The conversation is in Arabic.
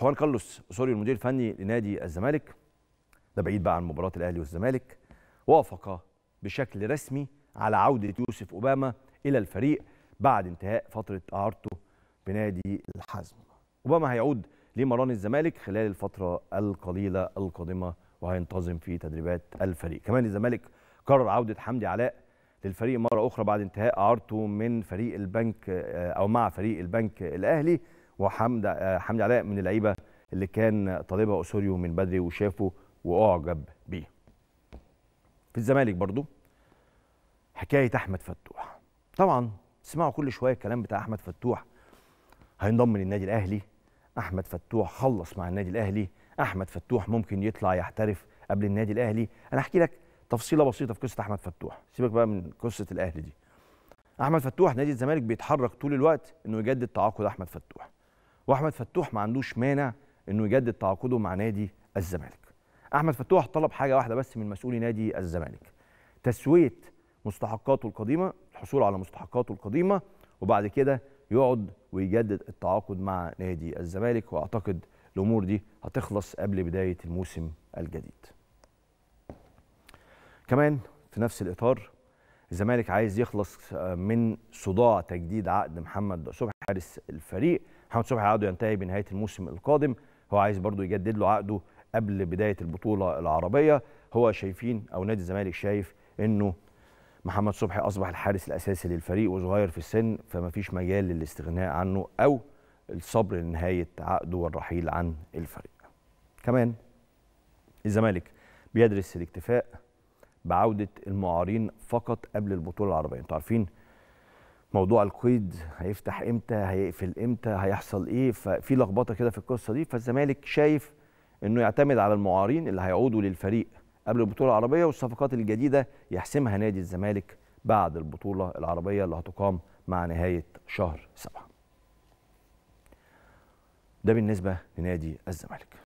خوان كارلوس سوريو المدير الفني لنادي الزمالك ده بعيد بقى عن مباراه الاهلي والزمالك وافق بشكل رسمي على عوده يوسف اوباما الى الفريق بعد انتهاء فتره اعارته بنادي الحزم اوباما هيعود لمران الزمالك خلال الفتره القليله القادمه وهينتظم في تدريبات الفريق كمان الزمالك قرر عوده حمدي علاء للفريق مره اخرى بعد انتهاء اعارته من فريق البنك آه، او مع فريق البنك الاهلي وحمد آه، حمدي علاء من اللعيبه اللي كان طالبها اوسوريو من بدري وشافه واعجب بيه. في الزمالك برضو حكايه احمد فتوح. طبعا تسمعوا كل شويه الكلام بتاع احمد فتوح هينضم للنادي الاهلي، احمد فتوح خلص مع النادي الاهلي، احمد فتوح ممكن يطلع يحترف قبل النادي الاهلي، انا احكي لك تفصيله بسيطه في قصه احمد فتوح، سيبك بقى من قصه الاهلي دي. احمد فتوح نادي الزمالك بيتحرك طول الوقت انه يجدد تعاقد احمد فتوح. واحمد فتوح ما عندوش مانع انه يجدد تعاقده مع نادي الزمالك احمد فتوح طلب حاجه واحده بس من مسؤولي نادي الزمالك تسويه مستحقاته القديمه الحصول على مستحقاته القديمه وبعد كده يقعد ويجدد التعاقد مع نادي الزمالك واعتقد الامور دي هتخلص قبل بدايه الموسم الجديد كمان في نفس الاطار الزمالك عايز يخلص آه، من صداع تجديد عقد محمد صبحي حارس الفريق محمد صبحي عقده ينتهي بنهايه الموسم القادم هو عايز برضه يجدد له عقده قبل بدايه البطوله العربيه هو شايفين او نادي الزمالك شايف انه محمد صبحي اصبح الحارس الاساسي للفريق وصغير في السن فما فيش مجال للاستغناء عنه او الصبر لنهايه عقده والرحيل عن الفريق كمان الزمالك بيدرس الاكتفاء بعوده المعارين فقط قبل البطوله العربيه انتوا عارفين موضوع القيد هيفتح امتى هيقفل امتى هيحصل ايه ففي لخبطه كده في القصه دي فالزمالك شايف انه يعتمد على المعارين اللي هيعودوا للفريق قبل البطوله العربيه والصفقات الجديده يحسمها نادي الزمالك بعد البطوله العربيه اللي هتقام مع نهايه شهر سبعه ده بالنسبه لنادي الزمالك